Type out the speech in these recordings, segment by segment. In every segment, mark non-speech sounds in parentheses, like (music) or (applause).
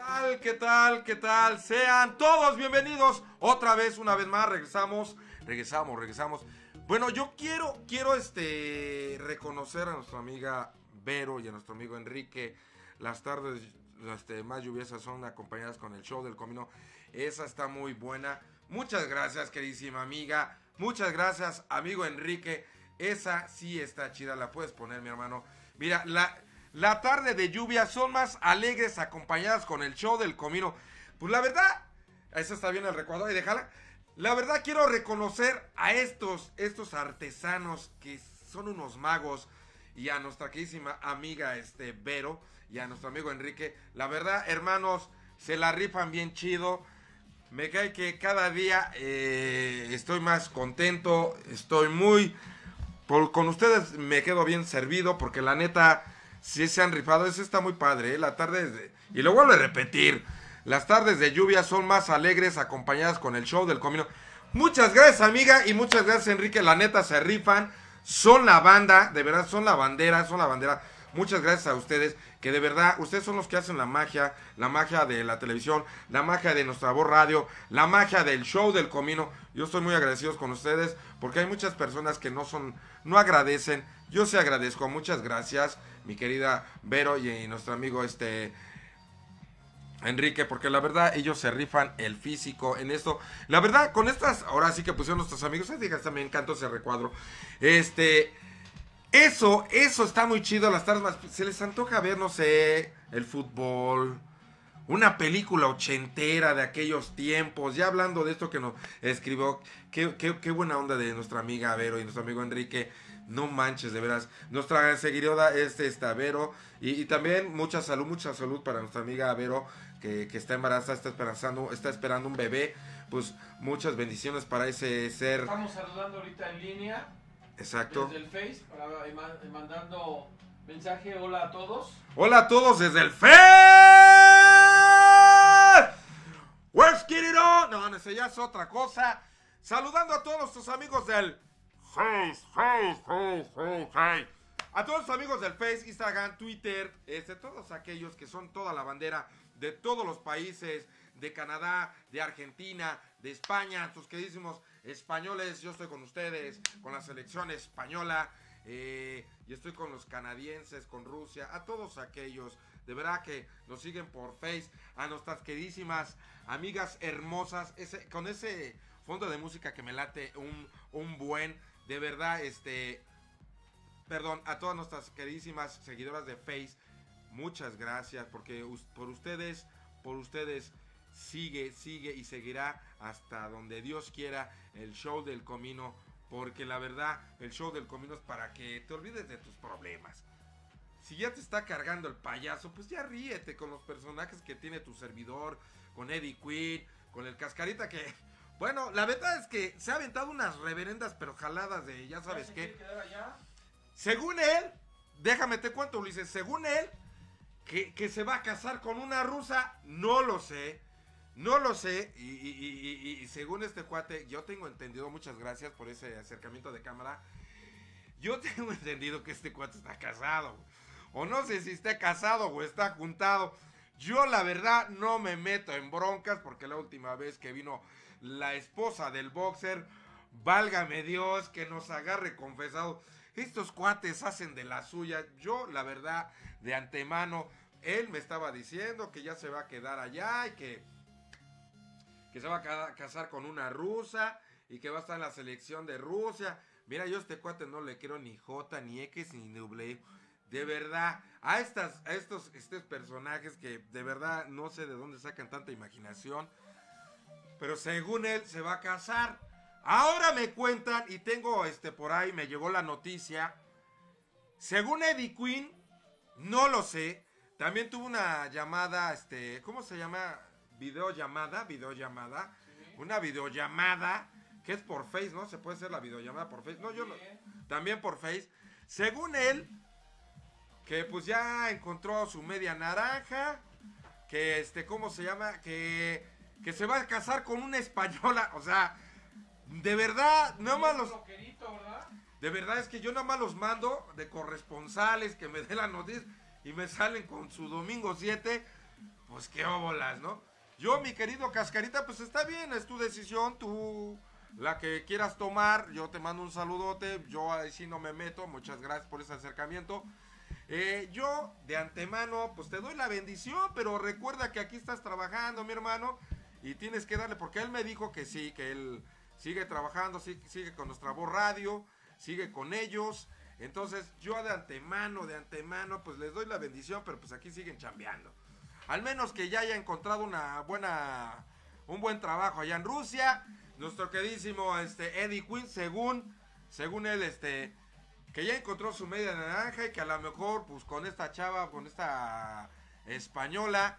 tal? ¿Qué tal? ¿Qué tal? Sean todos bienvenidos otra vez, una vez más. Regresamos, regresamos, regresamos. Bueno, yo quiero, quiero este, reconocer a nuestra amiga Vero y a nuestro amigo Enrique. Las tardes las este, más lluviosas son acompañadas con el show del comino. Esa está muy buena. Muchas gracias, queridísima amiga. Muchas gracias, amigo Enrique. Esa sí está chida. La puedes poner, mi hermano. Mira, la, la tarde de lluvia son más alegres acompañadas con el show del comino. Pues la verdad, eso está bien el recuadro, y déjala. La verdad quiero reconocer a estos, estos artesanos que son unos magos y a nuestra queridísima amiga este Vero y a nuestro amigo Enrique. La verdad, hermanos, se la rifan bien chido. Me cae que cada día eh, estoy más contento, estoy muy... con ustedes me quedo bien servido porque la neta sí se han rifado. eso está muy padre, ¿eh? La tarde Y lo vuelvo a repetir. Las tardes de lluvia son más alegres acompañadas con el show del comino. Muchas gracias, amiga, y muchas gracias, Enrique. La neta, se rifan. Son la banda, de verdad, son la bandera, son la bandera. Muchas gracias a ustedes, que de verdad, ustedes son los que hacen la magia, la magia de la televisión, la magia de nuestra voz radio, la magia del show del comino. Yo estoy muy agradecido con ustedes, porque hay muchas personas que no son, no agradecen. Yo se agradezco, muchas gracias mi querida Vero y nuestro amigo este Enrique, porque la verdad ellos se rifan el físico en esto. La verdad, con estas, ahora sí que pusieron nuestros amigos, digas también canto ese recuadro. Este, eso, eso está muy chido. Las tardes se les antoja ver, no sé, el fútbol, una película ochentera de aquellos tiempos. Ya hablando de esto que nos escribió, qué, buena onda de nuestra amiga Avero y nuestro amigo Enrique. No manches, de veras. Nuestra seguidora es esta Vero. Y, también mucha salud, mucha salud para nuestra amiga Avero que, está embarazada, está esperando, está esperando un bebé. Pues muchas bendiciones para ese ser. Estamos saludando ahorita en línea. Exacto. Desde el Face, eh, eh, mandando mensaje. Hola a todos. Hola a todos desde el Face. Let's get it on. No, no, ya es otra cosa. Saludando a todos tus amigos del Face, Face, Face, Face, A todos los amigos del Face, Instagram, Twitter, este, todos aquellos que son toda la bandera de todos los países, de Canadá, de Argentina, de España, tus queridísimos españoles, yo estoy con ustedes, con la selección española, eh, y estoy con los canadienses, con Rusia, a todos aquellos de verdad que nos siguen por Face. A nuestras queridísimas amigas hermosas. Ese, con ese fondo de música que me late un, buen. De verdad, este. Perdón, a todas nuestras queridísimas seguidoras de Face. Muchas gracias. Porque por ustedes. Por ustedes sigue, sigue y seguirá hasta donde Dios quiera el show del comino. Porque la verdad, el show del comino es para que te olvides de tus problemas si ya te está cargando el payaso, pues ya ríete con los personajes que tiene tu servidor, con Eddie Quinn, con el cascarita que... (laughs) Bueno, la verdad es que se ha aventado unas reverendas pero jaladas de ya sabes qué. Según él, déjame te cuento Ulises, según él, que, se va a casar con una rusa, no lo sé. No lo sé, y, y según este cuate, yo tengo entendido, muchas gracias por ese acercamiento de cámara, yo (laughs) tengo entendido que este cuate está casado. Güey o no sé si esté casado o está juntado. Yo la verdad no me meto en broncas porque la última vez que vino la esposa del boxer, válgame Dios, que nos agarre confesado. Estos cuates hacen de la suya. Yo la verdad de antemano, él me estaba diciendo que ya se va a quedar allá y que, que se va a casar con una rusa y que va a estar en la selección de Rusia. Mira, yo a este cuate no le quiero ni J, ni X, ni W de verdad, a, estas, estos, estos personajes que de verdad no sé de dónde sacan tanta imaginación, pero según él se va a casar. Ahora me cuentan y tengo este por ahí, me llegó la noticia. Según Eddie Quinn, no lo sé. También tuvo una llamada, este, ¿cómo se llama? Videollamada, videollamada. Una videollamada que es por Face, ¿no? Se puede hacer la videollamada por Face. No, yo no. También por Face. Según él, que pues ya encontró su media naranja, que este, ¿cómo se llama? Que, que se va a casar con una española, o sea, de verdad, nada más los... De verdad es que yo nada más los mando de corresponsales que me den la noticia y me salen con su domingo 7, pues qué óbolas, ¿no? Yo, mi querido Cascarita, pues está bien, es tu decisión, tú la que quieras tomar, yo te mando un saludote, yo ahí sí no me meto, muchas gracias por ese acercamiento. Eh, yo, de antemano, pues te doy la bendición, pero recuerda que aquí estás trabajando, mi hermano, y tienes que darle, porque él me dijo que sí, que él sigue trabajando, sigue, con nuestra voz radio, sigue con ellos. Entonces, yo de antemano, de antemano, pues les doy la bendición, pero pues aquí siguen chambeando. Al menos que ya haya encontrado una buena, un buen trabajo allá en Rusia. Nuestro queridísimo este, Eddie Quinn, según, según él, este, que ya encontró su media naranja y que a lo mejor, pues con esta chava, con esta española,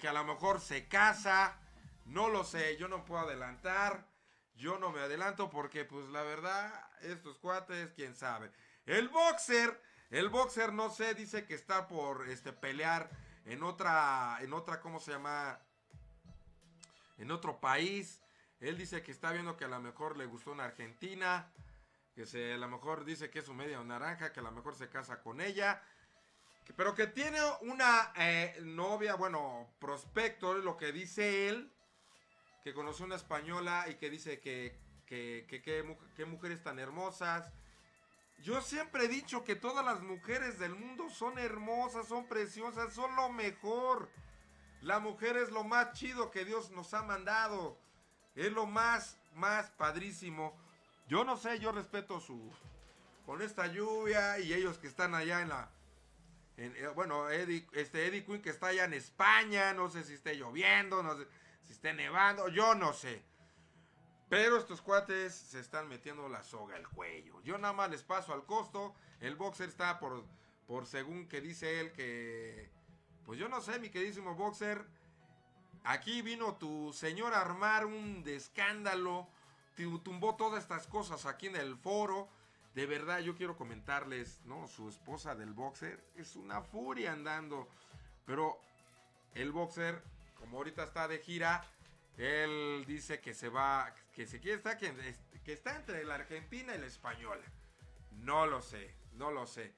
que a lo mejor se casa, no lo sé, yo no puedo adelantar, yo no me adelanto porque, pues la verdad, estos cuates, quién sabe. El boxer, el boxer, no sé, dice que está por este, pelear en otra, en otra, ¿cómo se llama? En otro país. Él dice que está viendo que a lo mejor le gustó en Argentina que se, a lo mejor dice que es su media naranja, que a lo mejor se casa con ella, pero que tiene una eh, novia, bueno, prospecto, lo que dice él, que conoce una española y que dice que que, que mujeres tan hermosas. Yo siempre he dicho que todas las mujeres del mundo son hermosas, son preciosas, son lo mejor. La mujer es lo más chido que Dios nos ha mandado. Es lo más, más padrísimo. Yo no sé, yo respeto su. Con esta lluvia y ellos que están allá en la. Eh, bueno, Eddie, este Quinn que está allá en España, no sé si esté lloviendo, no sé si esté nevando, yo no sé. Pero estos cuates se están metiendo la soga al cuello. Yo nada más les paso al costo. El boxer está por, por según que dice él que... Pues yo no sé, mi queridísimo boxer. Aquí vino tu señor a armar un de escándalo tumbó todas estas cosas aquí en el foro. De verdad, yo quiero comentarles, ¿no? Su esposa del boxer es una furia andando. Pero el boxer, como ahorita está de gira, él dice que se va, que se quiere estar, que, que está entre la Argentina y la Española. No lo sé, no lo sé.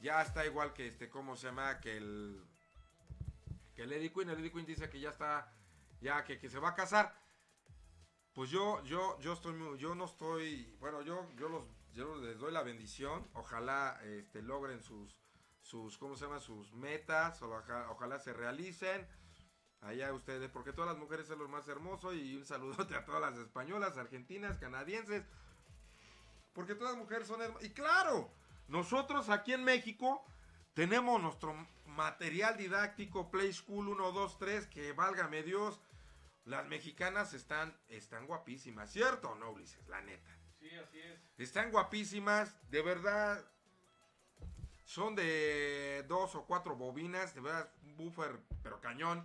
Ya está igual que este, ¿cómo se llama? Que el. Que el Eddie Queen. El Eddie Queen dice que ya está. Ya que se va a casar. Pues yo, yo, yo estoy yo no estoy, bueno, yo, yo los, les doy la bendición. Ojalá este, logren sus, sus, ¿cómo se llama? Sus metas. Ojalá, ojalá se realicen. Allá ustedes, porque todas las mujeres son los más hermosos, Y un saludote a todas las españolas, argentinas, canadienses. Porque todas las mujeres son hermosas. Y claro, nosotros aquí en México tenemos nuestro material didáctico Play School 1, 2, 3, que válgame Dios las mexicanas están, están guapísimas, ¿cierto o no, Ulises? La neta. Sí, así es. Están guapísimas, de verdad. Son de dos o cuatro bobinas, de verdad, un buffer, pero cañón.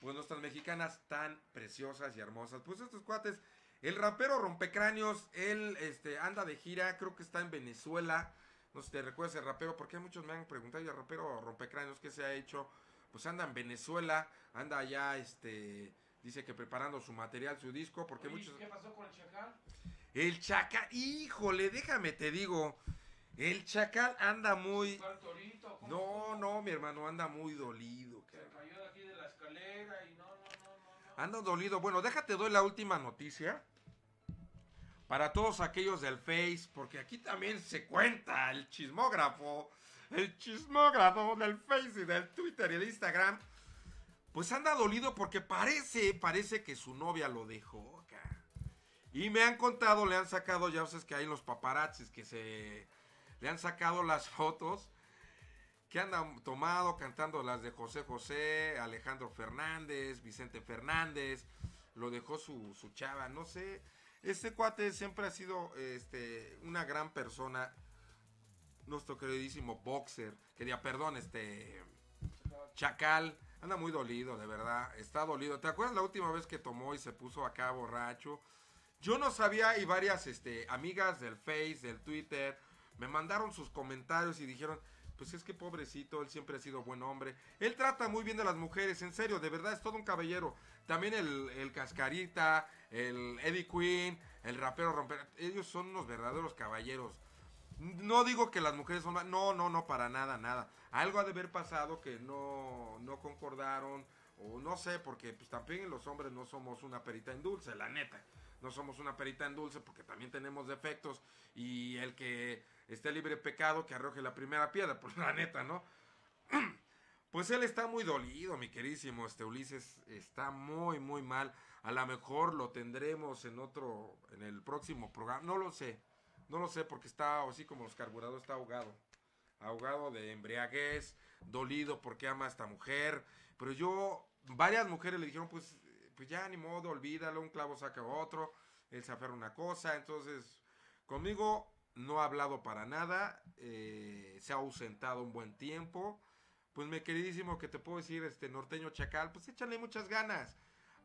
Pues nuestras mexicanas tan preciosas y hermosas. Pues estos cuates, el rapero rompecráneos, él este, anda de gira, creo que está en Venezuela. No sé si te recuerdas el rapero, porque muchos me han preguntado, ¿y el rapero rompecráneos qué se ha hecho? Pues anda en Venezuela, anda allá, este Dice que preparando su material, su disco, porque muchos... ¿Qué pasó con el Chacal? El Chacal, híjole, déjame te digo. El Chacal anda muy... No, no, mi hermano, anda muy dolido. Se cayó de aquí de la escalera y no, no, no, no. Anda dolido. Bueno, déjate, doy la última noticia. Para todos aquellos del Face, porque aquí también se cuenta el chismógrafo. El chismógrafo del Face y del Twitter y del Instagram pues anda dolido porque parece, parece que su novia lo dejó. Y me han contado, le han sacado, ya sabes que hay los paparazzis que se le han sacado las (laughs) fotos que andan tomado cantando las de José José, Alejandro Fernández, Vicente Fernández, lo dejó su, chava, no sé. Este cuate siempre ha sido este, una gran persona, nuestro queridísimo boxer, quería perdón, este Chacal Anda muy dolido, de verdad. Está dolido. ¿Te acuerdas la última vez que tomó y se puso acá borracho? Yo no sabía y varias este, amigas del Face, del Twitter, me mandaron sus comentarios y dijeron, pues es que pobrecito, él siempre ha sido buen hombre. Él trata muy bien de las mujeres, en serio, de verdad es todo un caballero. También el, el Cascarita, el Eddie Queen, el rapero Romper, ellos son unos verdaderos caballeros. No digo que las mujeres son malas, no, no, no, para nada, nada. Algo ha de haber pasado que no, no concordaron, o no sé, porque pues, también los hombres no somos una perita en dulce, la neta. No somos una perita en dulce porque también tenemos defectos y el que esté libre de pecado que arroje la primera piedra, pues la neta, ¿no? (clears throat) Pues él está muy dolido, mi querísimo, este Ulises está muy, muy mal. A lo mejor lo tendremos en otro, en el próximo programa, no lo sé. No lo sé, porque está así como los carburados, está ahogado. Ahogado de embriaguez, dolido porque ama a esta mujer. Pero yo, varias mujeres le dijeron, pues, pues ya ni modo, olvídalo, un clavo saca otro, él se aferra una cosa. Entonces, conmigo no ha hablado para nada, eh, se ha ausentado un buen tiempo. Pues mi queridísimo, que te puedo decir, este norteño chacal, pues échale muchas ganas.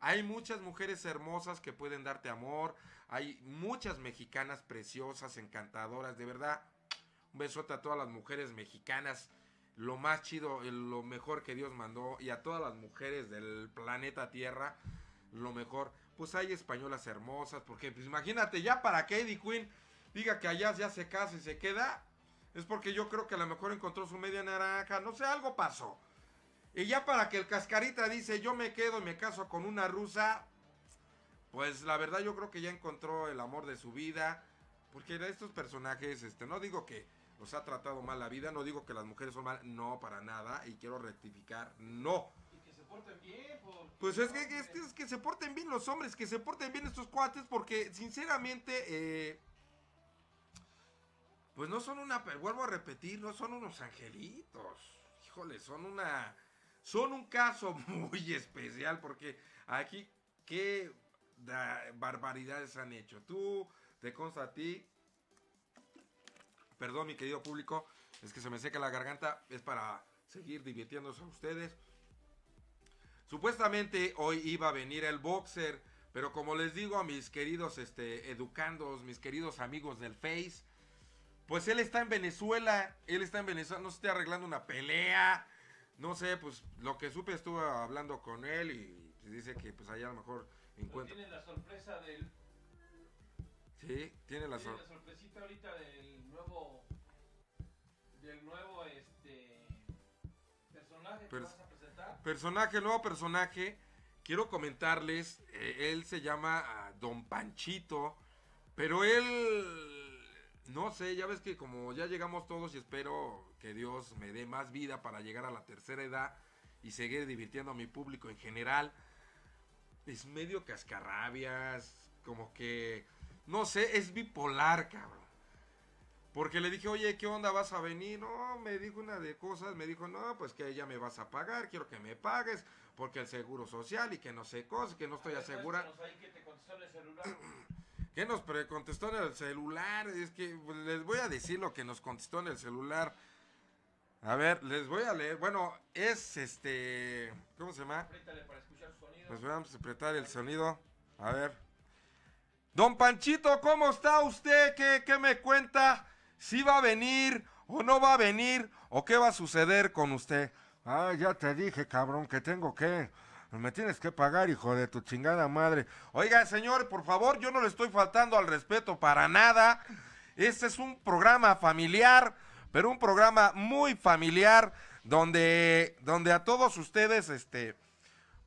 Hay muchas mujeres hermosas que pueden darte amor. Hay muchas mexicanas preciosas, encantadoras. De verdad, un besote a todas las mujeres mexicanas. Lo más chido, lo mejor que Dios mandó. Y a todas las mujeres del planeta Tierra, lo mejor. Pues hay españolas hermosas. Porque pues imagínate ya para que Eddie Queen diga que allá ya se casa y se queda. Es porque yo creo que a lo mejor encontró su media naranja. No sé, algo pasó. Y ya para que el cascarita dice, yo me quedo y me caso con una rusa, pues la verdad yo creo que ya encontró el amor de su vida. Porque estos personajes, este, no digo que los ha tratado mal la vida, no digo que las mujeres son mal, no, para nada. Y quiero rectificar, no. Y que se porten bien. Pues es que, es, que, se porten bien los hombres, que se porten bien estos cuates, porque sinceramente... Eh, pues no son una, vuelvo a repetir, no son unos angelitos. Híjole, son una son un caso (laughs) muy especial porque aquí qué barbaridades han hecho. Tú, te consta a ti, perdón mi querido público, es que se me seca la garganta, es para seguir divirtiéndose a ustedes. Supuestamente hoy iba a venir el boxer, pero como les digo a mis queridos este, educandos, mis queridos amigos del Face, pues él está en Venezuela, él está en Venezuela, no se está arreglando una pelea, no sé, pues lo que supe estuve hablando con él y dice que pues allá a lo mejor encuentra. Tiene la sorpresa del. Sí, tiene la, sorpresa... tiene la sorpresita ahorita del nuevo. Del nuevo este. Personaje que vas a presentar. Personaje, nuevo personaje. Quiero comentarles, eh, él se llama ah, Don Panchito, pero él no sé, ya ves que como ya llegamos todos y espero que Dios me dé más vida para llegar a la tercera edad y seguir divirtiendo a mi público en general. Es medio cascarrabias, como que, no sé, es bipolar, cabrón. Porque le dije, oye, ¿qué onda vas a venir? No, me dijo una de cosas, me dijo, no, pues que ya me vas a pagar, quiero que me pagues, porque el seguro social y que no sé cosas, que no estoy asegurada. Que el celular. ¿Qué nos contestó en el celular? Es que pues, les voy a decir lo que nos contestó en el celular. A ver, les voy a leer. Bueno, es este. ¿Cómo se llama? Para escuchar sonido. Pues vamos a apretar el sonido. A ver. Don Panchito, ¿cómo está usted? ¿Qué, qué me cuenta? ¿Si va a venir o no va a venir? ¿O qué va a suceder con usted? Ah, ya te dije, cabrón, que tengo que pues me tienes que pagar, hijo de tu chingada madre. Oiga, señor, por favor, yo no le estoy faltando al respeto para nada. Este es un programa familiar, pero un programa muy familiar donde, donde a todos ustedes, este,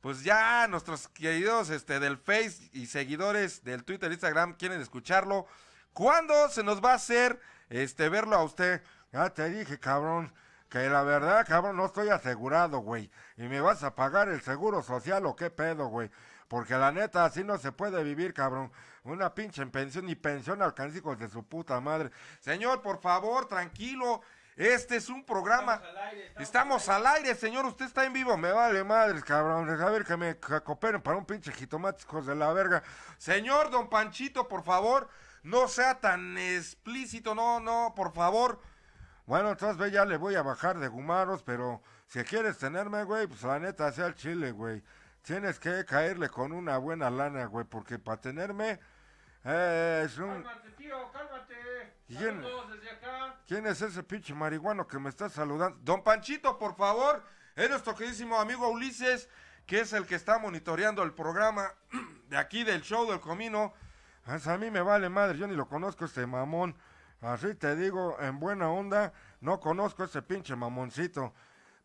pues ya nuestros queridos este, del Face y seguidores del Twitter, Instagram quieren escucharlo. ¿Cuándo se nos va a hacer este, verlo a usted? Ya te dije, cabrón que la verdad, cabrón, no estoy asegurado, güey. Y me vas a pagar el seguro social o qué pedo, güey. Porque la neta, así no se puede vivir, cabrón. Una pinche pensión y pensión alcancicos de su puta madre. Señor, por favor, tranquilo. Este es un programa. Estamos al, aire, estamos, al aire, señor. Usted está en vivo. Me vale madres, cabrón. A ver que me cooperen para un pinche jitomate, de la verga. Señor Don Panchito, por favor, no sea tan explícito. No, no, por favor. Bueno, entonces, ve, ya le voy a bajar de gumaros, pero si quieres tenerme, güey, pues la neta, sea el chile, güey. Tienes que caerle con una buena lana, güey, porque para tenerme eh, es un... Cálmate, tío, cálmate. ¿Quién, es ese pinche marihuano que me está saludando? Don Panchito, por favor, es nuestro queridísimo amigo Ulises, que es el que está monitoreando el programa (clears throat) de aquí del show del comino. Pues, a mí me vale madre, yo ni lo conozco este mamón. Así te digo, en buena onda, no conozco ese pinche mamoncito.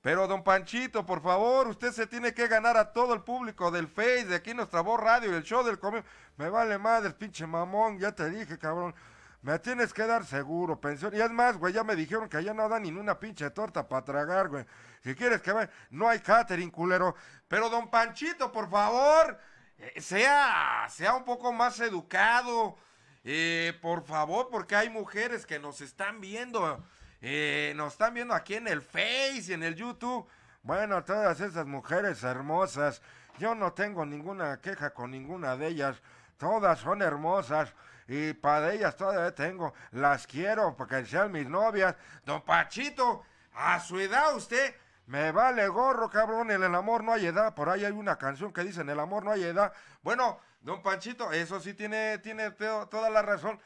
Pero don Panchito, por favor, usted se tiene que ganar a todo el público del Face, de aquí nuestra voz radio y el show del comienzo. Me vale madre, pinche mamón, ya te dije, cabrón. Me tienes que dar seguro, pensión. Y es más, güey, ya me dijeron que allá no dan ni una pinche torta para tragar, güey. Si quieres que vaya, no hay catering, culero. Pero don Panchito, por favor, eh, sea, sea un poco más educado. Eh, por favor, porque hay mujeres que nos están viendo. Eh, nos están viendo aquí en el Face y en el YouTube. Bueno, todas esas mujeres hermosas. Yo no tengo ninguna queja con ninguna de ellas. Todas son hermosas. Y para ellas todavía tengo. Las quiero porque sean mis novias. Don Pachito, a su edad usted. Me vale gorro, cabrón. En el amor no hay edad. Por ahí hay una canción que dice: En el amor no hay edad. Bueno. Don Panchito, eso sí tiene, tiene toda la razón.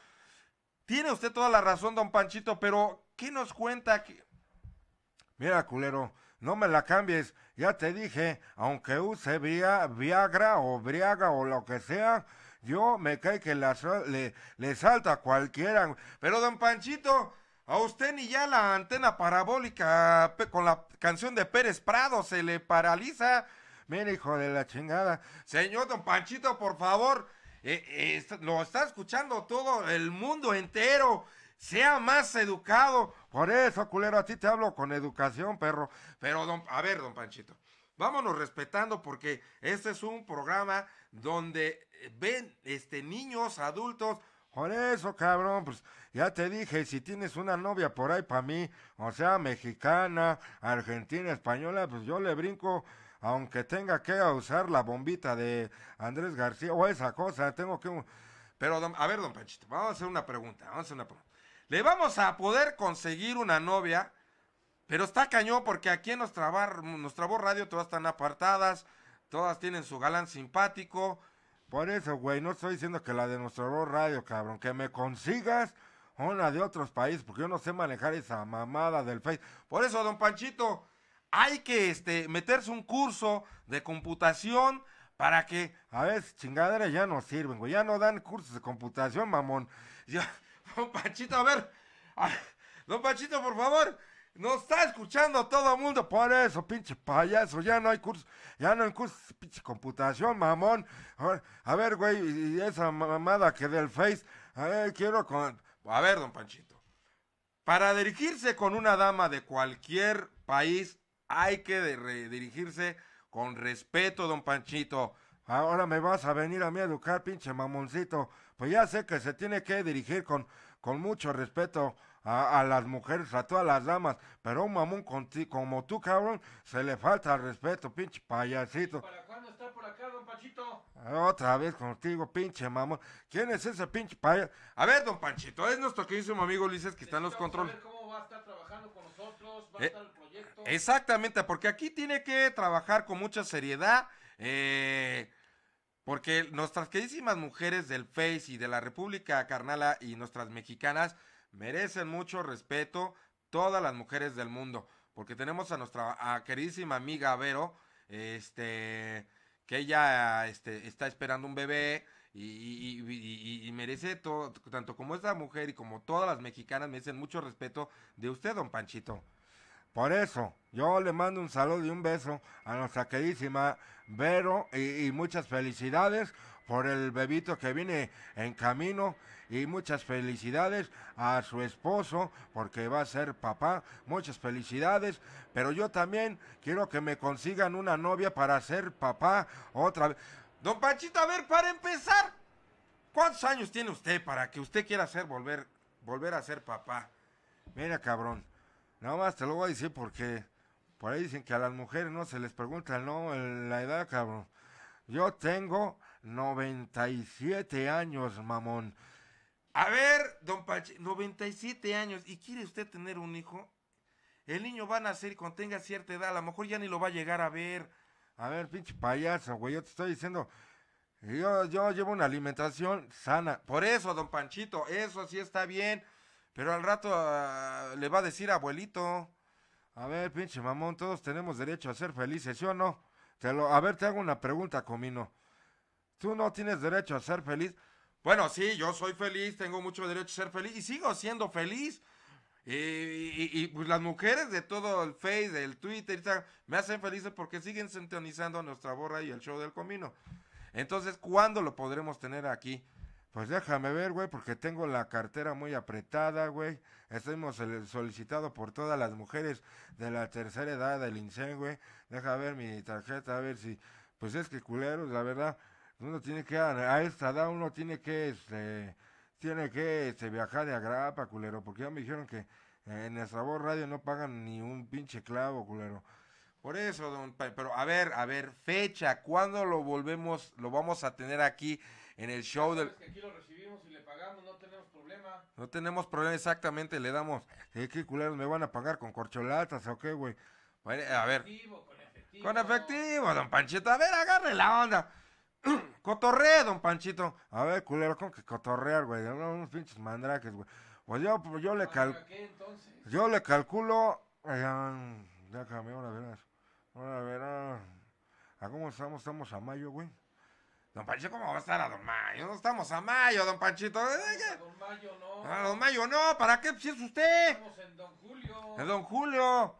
Tiene usted toda la razón, don Panchito, pero ¿qué nos cuenta? aquí? Mira, culero, no me la cambies. Ya te dije, aunque use Viagra o Briaga o lo que sea, yo me cae que le, le salta a cualquiera. Pero, don Panchito, a usted ni ya la antena parabólica con la canción de Pérez Prado se le paraliza. Mira, hijo de la chingada. Señor Don Panchito, por favor, eh, eh, lo está escuchando todo el mundo entero. Sea más educado. Por eso, culero, a ti te hablo con educación, perro. Pero, don, a ver, don Panchito, vámonos respetando porque este es un programa donde ven este, niños, adultos, por eso, cabrón, pues ya te dije, si tienes una novia por ahí para mí, o sea, mexicana, argentina, española, pues yo le brinco aunque tenga que usar la bombita de Andrés García o esa cosa, tengo que... Pero, a ver, don Panchito, vamos a hacer una pregunta, vamos a hacer una pregunta. ¿Le vamos a poder conseguir una novia? Pero está cañón porque aquí en nuestra, voz radio todas están apartadas, todas tienen su galán simpático. Por eso, güey, no estoy diciendo que la de nuestra voz radio, cabrón, que me consigas una de otros países, porque yo no sé manejar esa mamada del Face. Por eso, don Panchito, hay que este, meterse un curso de computación para que, a ver, chingaderas ya no sirven, güey, ya no dan cursos de computación, mamón. (laughs) don Panchito, a ver, don Panchito, por favor, nos está escuchando todo el mundo, por eso, pinche payaso, ya no hay cursos, ya no hay cursos de computación, mamón. A ver, güey, y esa mamada que del Face, a ver, quiero con... A ver, don Panchito, para dirigirse con una dama de cualquier país hay que dirigirse con respeto, don Panchito. Ahora me vas a venir a mí a educar, pinche mamoncito. Pues ya sé que se tiene que dirigir con, con mucho respeto a, las mujeres, a todas las damas, pero un mamón como tú, cabrón, se le falta respeto, pinche payasito. ¿Para cuándo está por acá, don Panchito? Otra vez contigo, pinche mamón. ¿Quién es ese pinche payaso? A ver, don Panchito, es nuestro queridísimo amigo Ulises que está en los controles. cómo va a estar trabajando con nosotros, va a eh, estar Exactamente, porque aquí tiene que trabajar con mucha seriedad. Eh, porque nuestras queridísimas mujeres del Face y de la República Carnala y nuestras mexicanas merecen mucho respeto, todas las mujeres del mundo. Porque tenemos a nuestra queridísima amiga Vero, este, que ella este, está esperando un bebé y, merece todo, tanto como esta mujer y como todas las mexicanas merecen mucho respeto de usted, don Panchito. Por eso, yo le mando un saludo y un beso a nuestra queridísima Vero y, muchas felicidades por el bebito que viene en camino y muchas felicidades a su esposo porque va a ser papá, muchas felicidades, pero yo también quiero que me consigan una novia para ser papá otra vez. Don Pachito, a ver, para empezar, ¿cuántos años tiene usted para que usted quiera hacer volver, volver a ser papá? Mira, cabrón. Nada más te lo voy a decir porque por ahí dicen que a las mujeres no se les pregunta no la edad, cabrón. Yo tengo 97 años, mamón. A ver, don Pache, 97 años, ¿y quiere usted tener un hijo? El niño va a nacer y cuando tenga cierta edad, a lo mejor ya ni lo va a llegar a ver. A ver, pinche payaso, güey, yo te estoy diciendo, yo, yo llevo una alimentación sana. Por eso, don Panchito, eso sí está bien. Pero al rato ah, le va a decir abuelito. A ver, pinche mamón, todos tenemos derecho a ser felices, ¿sí o no? Te lo, a ver, te hago una pregunta, Comino. ¿Tú no tienes derecho a ser feliz? Bueno, sí, yo soy feliz, tengo mucho derecho a ser feliz y sigo siendo feliz. Y, pues las mujeres de todo el Face, del Twitter, me hacen felices porque siguen sintonizando nuestra borra y el show del Comino. Entonces, ¿cuándo lo podremos tener aquí? Pues déjame ver, güey, porque tengo la cartera muy apretada, güey. Estamos solicitado por todas las mujeres de la tercera edad del INSEN, güey. Deja ver mi tarjeta, a ver si... Pues es que culeros, la verdad, uno tiene que... A esta edad uno tiene que, este... Tiene que, este, viajar de agrapa, culero. Porque ya me dijeron que eh, en el Sabor Radio no pagan ni un pinche clavo, culero. Por eso, don, pero a ver, a ver, fecha, ¿cuándo lo volvemos, lo vamos a tener aquí en el show del... aquí lo recibimos y le pagamos, no tenemos problema. No tenemos problema, exactamente, le damos... Eh, ¿Qué culeros me van a pagar con corcholatas o qué, güey? a ver... Con efectivo, con efectivo. Con efectivo, don Panchito. A ver, agarre la onda. (clears throat) Cotorrea, don Panchito. A ver, culero, ¿con que cotorrear, güey? Unos pinches mandrakes, güey. Pues yo, pues, yo le calculo. qué, entonces? Yo le calculo... Ya cambió una vez. a ver. ¿A cómo estamos? Estamos a mayo, güey. Don Panchito, ¿cómo va a estar a Don Mayo? No estamos a Mayo, Don Panchito. A Don Mayo no. A Don Mayo no, ¿para qué? Si es usted. Estamos en Don Julio. En Don Julio.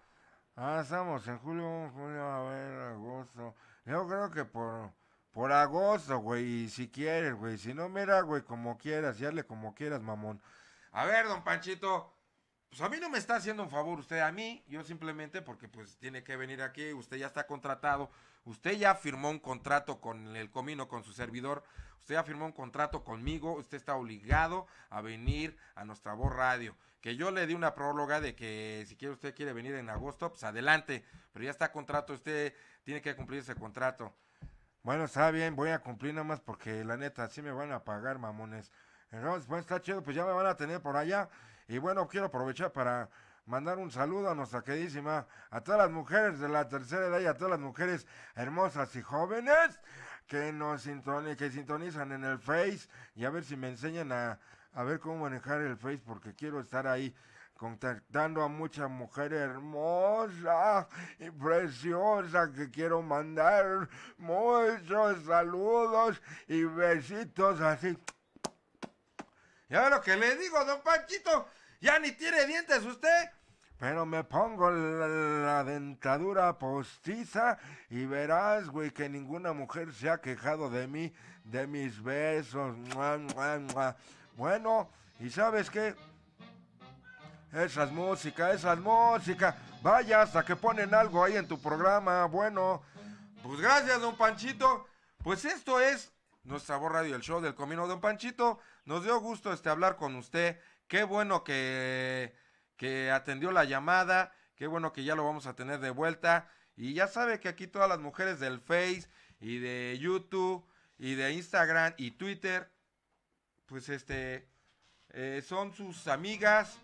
Ah, estamos en julio, julio, a ver, agosto. Yo creo que por, por agosto, güey, y si quieres, güey. Si no, mira, güey, como quieras, y hazle como quieras, mamón. A ver, Don Panchito. Pues a mí no me está haciendo un favor usted a mí, yo simplemente porque pues tiene que venir aquí, usted ya está contratado, Usted ya firmó un contrato con el comino, con su servidor. Usted ya firmó un contrato conmigo. Usted está obligado a venir a nuestra voz radio. Que yo le di una prórroga de que si quiere usted quiere venir en agosto, pues adelante. Pero ya está contrato, usted tiene que cumplir ese contrato. Bueno, está bien, voy a cumplir nada más porque la neta, así me van a pagar, mamones. Entonces, pues está chido, pues ya me van a tener por allá. Y bueno, quiero aprovechar para mandar un saludo a nuestra queridísima, a todas las mujeres de la tercera edad y a todas las mujeres hermosas y jóvenes que nos sintonizan, que sintonizan en el Face y a ver si me enseñan a, ver cómo manejar el Face porque quiero estar ahí contactando a mucha mujeres hermosa y preciosa que quiero mandar muchos saludos y besitos así. y lo que le digo, don Panchito, ya ni tiene dientes usted pero me pongo la, dentadura postiza y verás, güey, que ninguna mujer se ha quejado de mí, de mis besos. Bueno, ¿y sabes qué? Esa es música, esa es música. Vaya, hasta que ponen algo ahí en tu programa. Bueno, pues gracias, don Panchito. Pues esto es nuestra voz radio, el show del comino. Don Panchito, nos dio gusto este hablar con usted. Qué bueno que que atendió la llamada. Qué bueno que ya lo vamos a tener de vuelta. Y ya sabe que aquí todas las mujeres del Face y de YouTube y de Instagram y Twitter, pues este, eh, son sus amigas.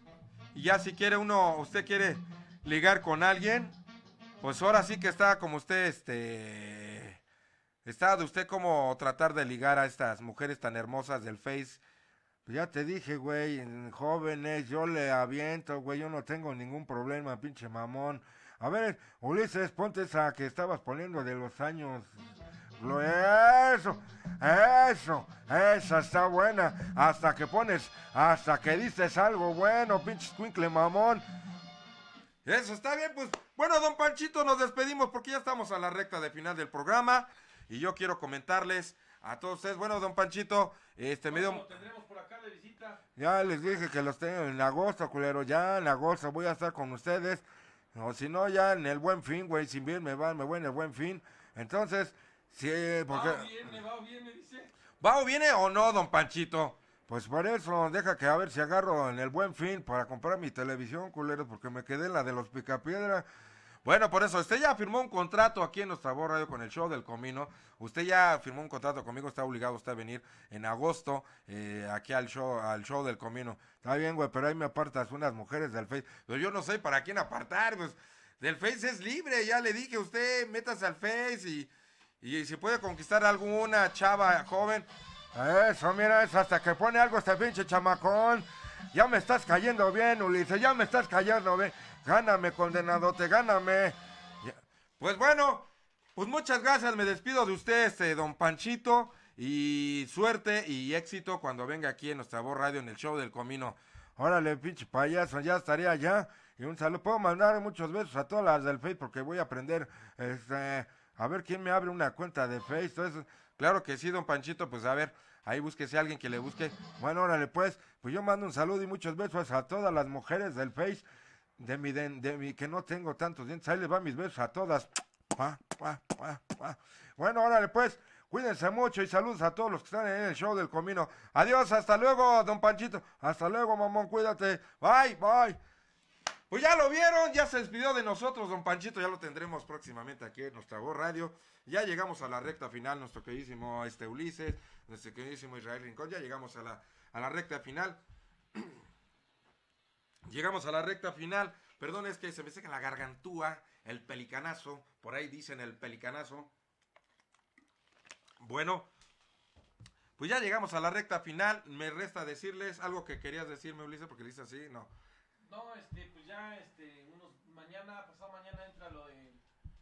Y ya si quiere uno, usted quiere ligar con alguien, pues ahora sí que está como usted, este, está de usted como tratar de ligar a estas mujeres tan hermosas del Face pues ya te dije, güey, jóvenes, yo le aviento, güey, yo no tengo ningún problema, pinche mamón. A ver, Ulises, ponte esa que estabas poniendo de los años. Eso, eso, esa está buena. Hasta que pones, hasta que dices algo bueno, pinche escuincle mamón. Eso está bien, pues. Bueno, don Panchito, nos despedimos porque ya estamos a la recta de final del programa. Y yo quiero comentarles a todos ustedes. Bueno, don Panchito, este medio. tendremos por acá de visita. Ya les dije que los tengo en agosto, culero. Ya en agosto voy a estar con ustedes. O si no, ya en el buen fin, güey. Sin bien me van, me voy en el buen fin. Entonces, si... Va o viene, va o dice. ¿Va o viene o no, don Panchito? Pues por eso, deja que a ver si agarro en el buen fin para comprar mi televisión, culero, porque me quedé la de los picapiedra. Bueno, por eso, usted ya firmó un contrato aquí en Nuestra Voz con el show del Comino. Usted ya firmó un contrato conmigo, está obligado usted a venir en agosto eh, aquí al show, al show del Comino. Está bien, güey, pero ahí me apartas unas mujeres del Face. Pero pues yo no sé para quién apartar, pues. Del Face es libre, ya le dije, usted métase al Face y, y, si puede conquistar alguna chava joven. Eso, mira, eso, hasta que pone algo este pinche chamacón. Ya me estás cayendo bien, Ulises, ya me estás cayendo bien. Gáname, condenadote, gáname. Pues bueno, pues muchas gracias, me despido de usted, este, don Panchito. Y suerte y éxito cuando venga aquí en nuestra voz radio en el show del comino. Órale, pinche payaso, ya estaría allá. Y un saludo. Puedo mandar muchos besos a todas las del Face porque voy a aprender este, a ver quién me abre una cuenta de Facebook claro que sí, don Panchito, pues a ver ahí búsquese a alguien que le busque. Bueno, órale pues, pues yo mando un saludo y muchos besos a todas las mujeres del Face, de mi, de, mi, que no tengo tantos dientes, ahí les va mis besos a todas. Bueno, órale pues, cuídense mucho y saludos a todos los que están en el show del comino. Adiós, hasta luego, don Panchito. Hasta luego, mamón, cuídate. Bye, bye. Pues ya lo vieron, ya se despidió de nosotros, don Panchito, ya lo tendremos próximamente aquí en nuestra voz radio. Ya llegamos a la recta final, nuestro queridísimo este Ulises, nuestro queridísimo Israel Rincón, ya llegamos a la, a la recta final. (clears throat) llegamos a la recta final. Perdón, es que se me seca la gargantúa, el pelicanazo, por ahí dicen el pelicanazo. Bueno, pues ya llegamos a la recta final. Me resta decirles algo que querías decirme, Ulises, porque le dices así, no. No, este, pues ya, este, mañana, pasado mañana entra lo del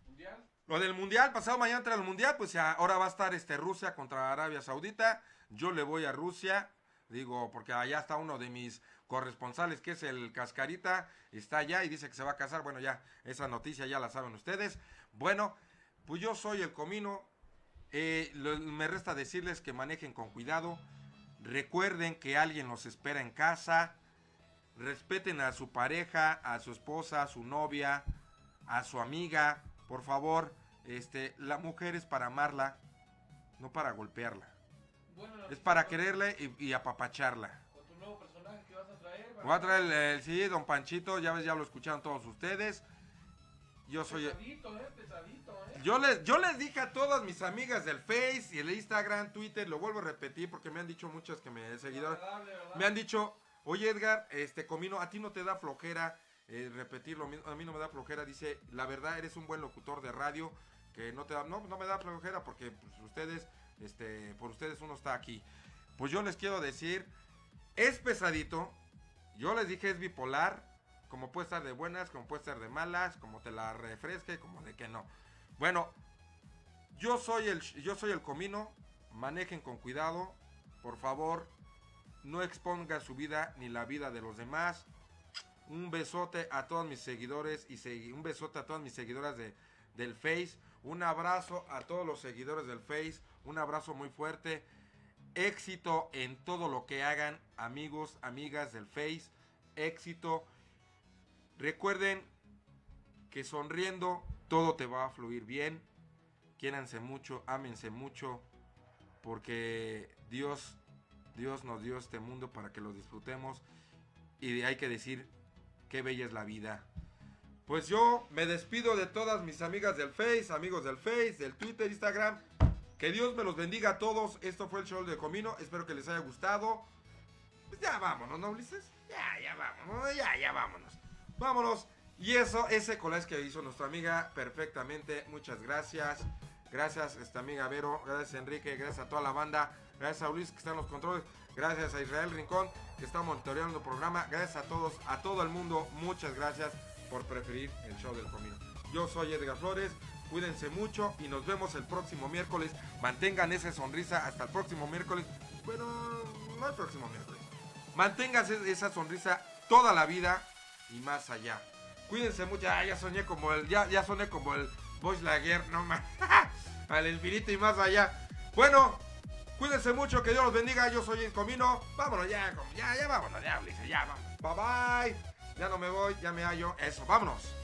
Mundial. Lo del Mundial, pasado mañana entra el Mundial, pues ahora va a estar este, Rusia contra Arabia Saudita. Yo le voy a Rusia, digo, porque allá está uno de mis corresponsales, que es el Cascarita, está allá y dice que se va a casar. Bueno, ya, esa noticia ya la saben ustedes. Bueno, pues yo soy el Comino. Eh, me resta decirles que manejen con cuidado. Recuerden que alguien los espera en casa respeten a su pareja, a su esposa, a su novia, a su amiga, por favor, este, la mujer es para amarla, no para golpearla. es para quererle y, apapacharla. Con a traer. Voy a traer el, sí, Don Panchito, ya ves, ya lo escucharon todos ustedes. Yo soy. Pesadito, eh, pesadito, eh. Yo les, yo les dije a todas mis amigas del Face y el Instagram, Twitter, lo vuelvo a repetir porque me han dicho muchas que me seguido. Me han dicho, Oye, Edgar, este Comino, a ti no te da flojera eh, repetir lo mismo. A mí no me da flojera, dice, la verdad, eres un buen locutor de radio. Que no te da, no, no me da flojera porque pues, ustedes, este, por ustedes uno está aquí. Pues yo les quiero decir, es pesadito. Yo les dije, es bipolar. Como puede estar de buenas, como puede estar de malas, como te la refresque, como de que no. Bueno, yo soy el, yo soy el comino. Manejen con cuidado. Por favor, no exponga su vida ni la vida de los demás. Un besote a todos mis seguidores y un besote a todas mis seguidoras de, del Face. Un abrazo a todos los seguidores del Face. Un abrazo muy fuerte. Éxito en todo lo que hagan, amigos, amigas del Face. Éxito. Recuerden que sonriendo todo te va a fluir bien. Quiéranse mucho, ámense mucho, porque Dios Dios nos dio este mundo para que lo disfrutemos y hay que decir qué bella es la vida. Pues yo me despido de todas mis amigas del Face, amigos del Face, del Twitter, Instagram. Que Dios me los bendiga a todos. Esto fue el show de Comino. Espero que les haya gustado. Pues ya vámonos, ¿no, Ulises? Ya, ya vámonos, ya, ya vámonos. Vámonos. Y eso, ese collage que hizo nuestra amiga perfectamente. Muchas gracias. Gracias, esta amiga Vero. Gracias, Enrique. Gracias a toda la banda. Gracias a Luis, que está en los controles. Gracias a Israel Rincón que está monitoreando el programa. Gracias a todos, a todo el mundo. Muchas gracias por preferir el show del comino. Yo soy Edgar Flores. Cuídense mucho y nos vemos el próximo miércoles. Mantengan esa sonrisa hasta el próximo miércoles. Bueno, no el próximo miércoles. Manténganse esa sonrisa toda la vida y más allá. Cuídense mucho. ya soñé como el. Ya, ya soné como el Voice Lager. No más. (laughs) Al infinito y más allá. Bueno, Cuídense mucho, que Dios los bendiga. Yo soy el Comino. Vámonos ya, ya, ya, vámonos, ya, Ulises, ya, Bye bye. Ya no me voy, ya me hallo. Eso, vámonos.